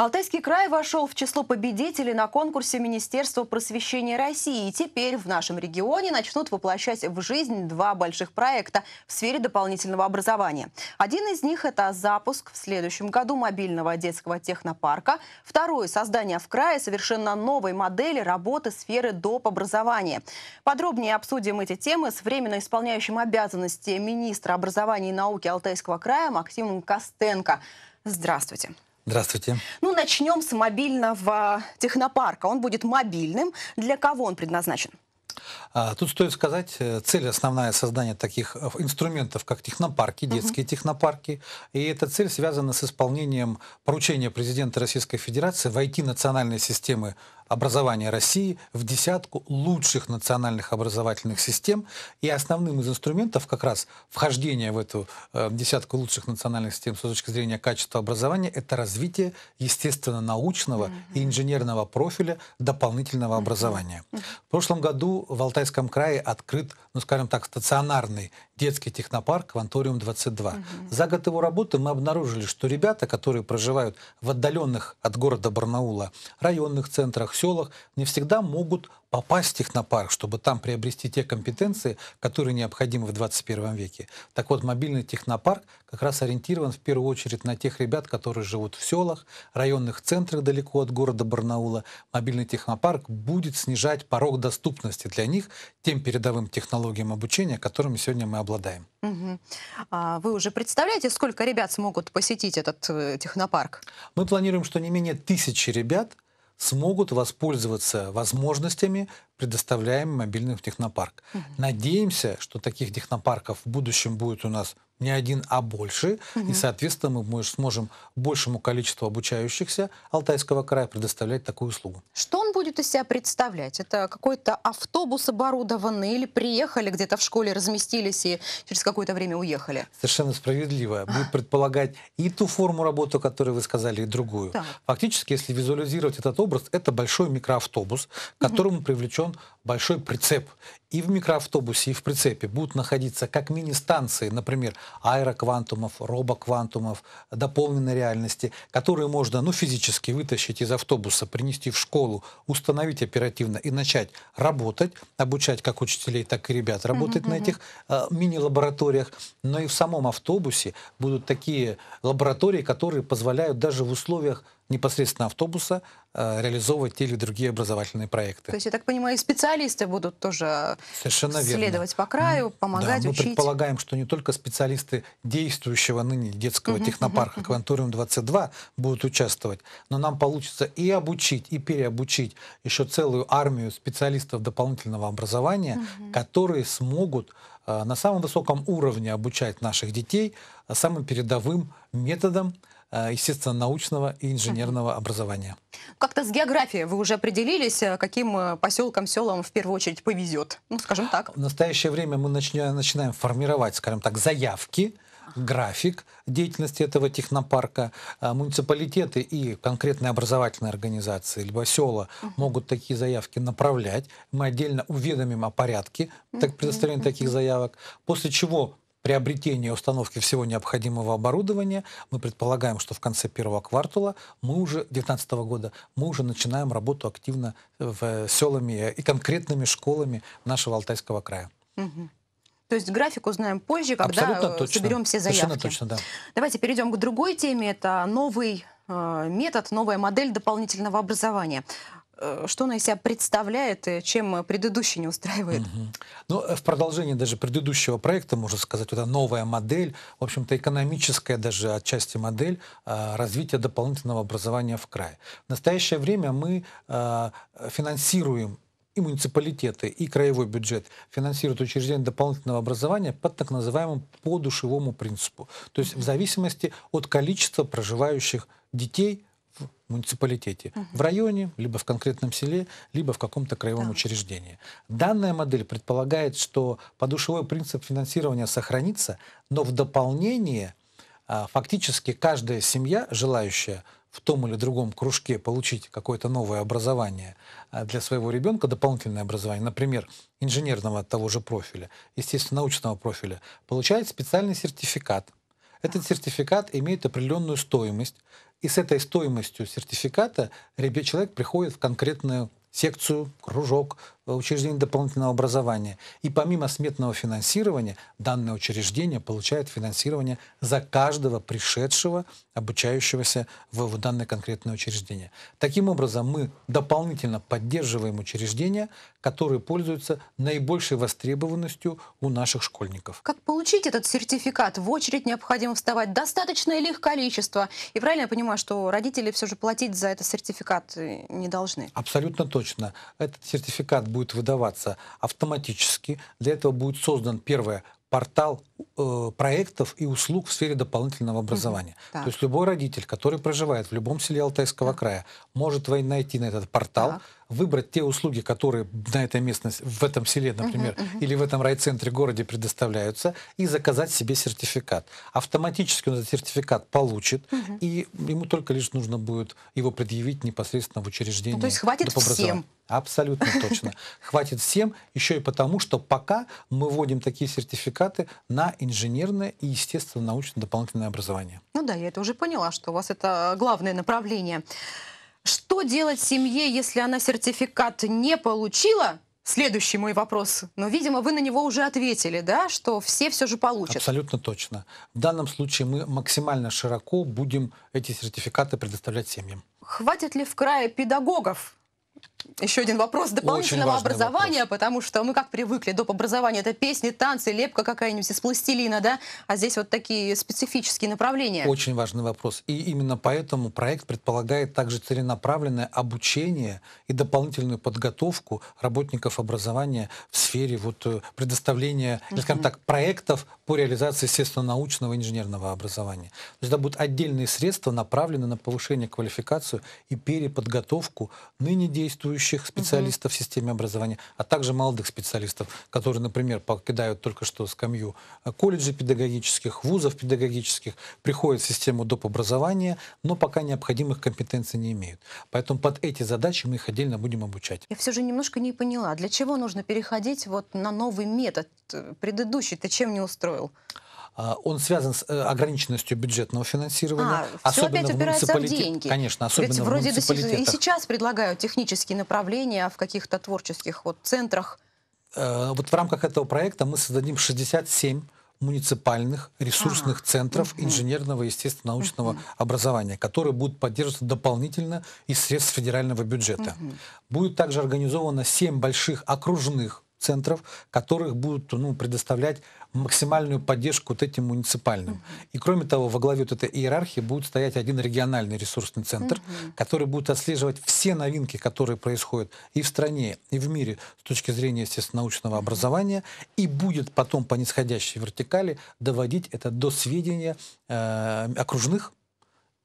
Алтайский край вошел в число победителей на конкурсе Министерства просвещения России. И теперь в нашем регионе начнут воплощать в жизнь два больших проекта в сфере дополнительного образования. Один из них – это запуск в следующем году мобильного детского технопарка. Второй – создание в крае совершенно новой модели работы сферы доп. образования. Подробнее обсудим эти темы с временно исполняющим обязанности министра образования и науки Алтайского края Максимом Костенко. Здравствуйте. Здравствуйте. Ну, начнем с мобильного технопарка. Он будет мобильным. Для кого он предназначен? А, тут стоит сказать, э, цель основная создания таких э, инструментов, как технопарки, детские угу. технопарки. И эта цель связана с исполнением поручения президента Российской Федерации войти в национальные системы образования России в десятку лучших национальных образовательных систем. И основным из инструментов как раз вхождения в эту э, десятку лучших национальных систем с точки зрения качества образования – это развитие естественно-научного mm -hmm. и инженерного профиля дополнительного mm -hmm. образования. В прошлом году в Алтайском крае открыт, ну скажем так, стационарный детский технопарк «Кванториум-22». Mm -hmm. За год его работы мы обнаружили, что ребята, которые проживают в отдаленных от города Барнаула районных центрах, селах, не всегда могут попасть в технопарк, чтобы там приобрести те компетенции, которые необходимы в 21 веке. Так вот, мобильный технопарк как раз ориентирован в первую очередь на тех ребят, которые живут в селах, районных центрах далеко от города Барнаула. Мобильный технопарк будет снижать порог доступности для них тем передовым технологиям обучения, которыми сегодня мы обладаем. Угу. А вы уже представляете, сколько ребят смогут посетить этот э, технопарк? Мы планируем, что не менее тысячи ребят – смогут воспользоваться возможностями, предоставляемыми мобильным технопарк. Угу. Надеемся, что таких технопарков в будущем будет у нас не один, а больше. Угу. И, соответственно, мы сможем большему количеству обучающихся Алтайского края предоставлять такую услугу. Что он будет из себя представлять? Это какой-то автобус оборудованный или приехали где-то в школе, разместились и через какое-то время уехали? Совершенно справедливо. Будет предполагать и ту форму работы, которую вы сказали, и другую. Да. Фактически, если визуализировать этот образ, это большой микроавтобус, к которому угу. привлечен большой прицеп. И в микроавтобусе, и в прицепе будут находиться как мини-станции, например, аэроквантумов, робоквантумов, дополненной реальности, которые можно ну, физически вытащить из автобуса, принести в школу, установить оперативно и начать работать, обучать как учителей, так и ребят работать mm-hmm. на этих э, мини-лабораториях. Но и в самом автобусе будут такие лаборатории, которые позволяют даже в условиях непосредственно автобуса э, реализовывать те или другие образовательные проекты. То есть, я так понимаю, и специалисты будут тоже э, Совершенно следовать верно. по краю, помогать, да, мы учить. Мы предполагаем, что не только специалисты действующего ныне детского угу, технопарка угу, «Квантуриум-22» будут участвовать, но нам получится и обучить, и переобучить еще целую армию специалистов дополнительного образования, угу. которые смогут э, на самом высоком уровне обучать наших детей самым передовым методом, Э, естественно, научного и инженерного образования. Как-то с географией вы уже определились, э, каким э, поселкам, селам в первую очередь повезет, ну, скажем так. В настоящее время мы начинаем, начинаем формировать, скажем так, заявки, график деятельности этого технопарка. Муниципалитеты и конкретные образовательные организации, либо села могут такие заявки направлять. Мы отдельно уведомим о порядке так, предоставления таких заявок. После чего приобретения и установки всего необходимого оборудования. Мы предполагаем, что в конце первого квартала мы уже 2019 года мы уже начинаем работу активно в э, селами и конкретными школами нашего Алтайского края. То есть график узнаем позже, когда э, точно. соберем все заявки. Совершенно точно, да. Давайте перейдем к другой теме. Это новый э, метод, новая модель дополнительного образования. Э, что она из себя представляет и чем э, предыдущий не устраивает. Угу. Ну, э, в продолжении даже предыдущего проекта, можно сказать, это новая модель, в общем-то, экономическая даже отчасти модель развития дополнительного образования в крае. В настоящее время мы финансируем и муниципалитеты, и краевой бюджет финансируют учреждения дополнительного образования под так называемым подушевому принципу. То есть в зависимости от количества проживающих детей муниципалитете, угу. в районе, либо в конкретном селе, либо в каком-то краевом да. учреждении. Данная модель предполагает, что подушевой принцип финансирования сохранится, но в дополнение а, фактически каждая семья, желающая в том или другом кружке получить какое-то новое образование а, для своего ребенка, дополнительное образование, например, инженерного того же профиля, естественно, научного профиля, получает специальный сертификат – этот сертификат имеет определенную стоимость, и с этой стоимостью сертификата человек приходит в конкретную секцию, кружок, учреждений дополнительного образования. И помимо сметного финансирования, данное учреждение получает финансирование за каждого пришедшего, обучающегося в, в данное конкретное учреждение. Таким образом, мы дополнительно поддерживаем учреждения, которые пользуются наибольшей востребованностью у наших школьников. Как получить этот сертификат? В очередь необходимо вставать достаточное ли их количество? И правильно я понимаю, что родители все же платить за этот сертификат э, не должны? Абсолютно точно. Этот сертификат будет будет выдаваться автоматически. Для этого будет создан, первое, портал э, проектов и услуг в сфере дополнительного образования. Угу, так. То есть любой родитель, который проживает в любом селе Алтайского так. края, может найти на этот портал, так выбрать те услуги, которые на этой местности, в этом селе, например, uh-huh, uh-huh. или в этом райцентре городе предоставляются, и заказать себе сертификат. Автоматически он этот сертификат получит, uh-huh. и ему только лишь нужно будет его предъявить непосредственно в учреждении. Ну, то есть хватит всем. Абсолютно точно. Хватит всем, еще и потому, что пока мы вводим такие сертификаты на инженерное и, естественно, научно-дополнительное образование. Ну да, я это уже поняла, что у вас это главное направление. Что делать семье, если она сертификат не получила? Следующий мой вопрос. Но, видимо, вы на него уже ответили, да, что все все же получат. Абсолютно точно. В данном случае мы максимально широко будем эти сертификаты предоставлять семьям. Хватит ли в крае педагогов еще один вопрос дополнительного образования, вопрос. потому что мы как привыкли доп. образования. Это песни, танцы, лепка какая-нибудь из пластилина, да? А здесь вот такие специфические направления. Очень важный вопрос. И именно поэтому проект предполагает также целенаправленное обучение и дополнительную подготовку работников образования в сфере вот э, предоставления, угу. скажем так, проектов по реализации естественно-научного инженерного образования. То есть это будут отдельные средства, направленные на повышение квалификацию и переподготовку ныне действующих присутствующих специалистов угу. в системе образования, а также молодых специалистов, которые, например, покидают только что скамью э, колледжей педагогических, вузов педагогических, приходят в систему доп. образования, но пока необходимых компетенций не имеют. Поэтому под эти задачи мы их отдельно будем обучать. Я все же немножко не поняла, для чего нужно переходить вот на новый метод? Э, Предыдущий-то чем не устроил? А, он связан с э, ограниченностью бюджетного финансирования. А, особенно все опять в, муниципалитет... в деньги. Конечно, особенно Ведь вроде в муниципалитетах. и сейчас предлагаю технические направления в каких-то творческих вот центрах. Э, вот в рамках этого проекта мы создадим 67 муниципальных ресурсных а, центров угу. инженерного и естественно-научного угу. образования, которые будут поддерживаться дополнительно из средств федерального бюджета. Угу. Будет также организовано 7 больших окружных центров, которых будут ну, предоставлять максимальную поддержку вот этим муниципальным. И кроме того, во главе вот этой иерархии будет стоять один региональный ресурсный центр, который будет отслеживать все новинки, которые происходят и в стране, и в мире с точки зрения, естественно, научного образования, и будет потом по нисходящей вертикали доводить это до сведения э, окружных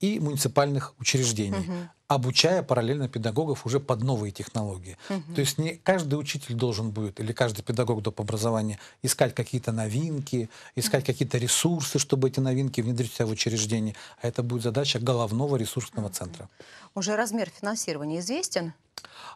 и муниципальных учреждений, угу. обучая параллельно педагогов уже под новые технологии. Угу. То есть не каждый учитель должен будет, или каждый педагог доп. образования, искать какие-то новинки, искать угу. какие-то ресурсы, чтобы эти новинки внедрить в учреждение. А это будет задача головного ресурсного угу. центра. Уже размер финансирования известен?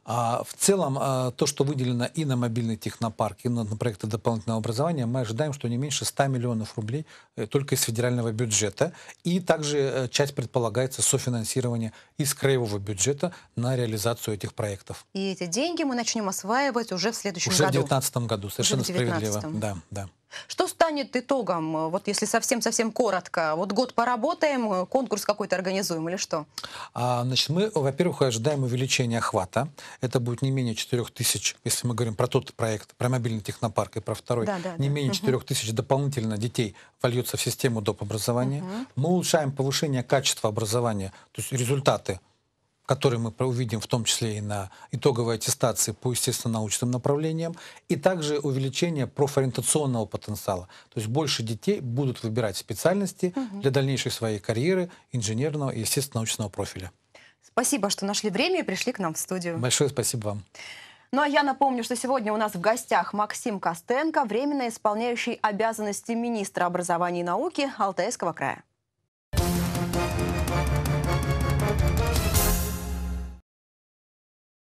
А в целом, а, то, что выделено и на мобильный технопарк, и на проекты дополнительного образования, мы ожидаем, что не меньше 100 миллионов рублей э, только из федерального бюджета. И также э, часть предполагается софинансирование из краевого бюджета на реализацию этих проектов. И эти деньги мы начнем осваивать уже в следующем уже году. Уже в 2019 году, совершенно 19 справедливо. Да, да. Что станет итогом, э, вот если совсем-совсем коротко? Вот год поработаем, э, конкурс какой-то организуем или что? А, значит, мы, во-первых, ожидаем увеличения охвата. Это будет не менее 4 тысяч, если мы говорим про тот проект, про мобильный технопарк и про второй, да, да, не да. менее 4 тысяч угу. дополнительно детей вольется в систему доп. образования. Угу. Мы улучшаем повышение качества образования, то есть результаты который мы увидим в том числе и на итоговой аттестации по естественно-научным направлениям, и также увеличение профориентационного потенциала. То есть больше детей будут выбирать специальности угу. для дальнейшей своей карьеры инженерного и естественно-научного профиля. Спасибо, что нашли время и пришли к нам в студию. Большое спасибо вам. Ну а я напомню, что сегодня у нас в гостях Максим Костенко, временно исполняющий обязанности министра образования и науки Алтайского края.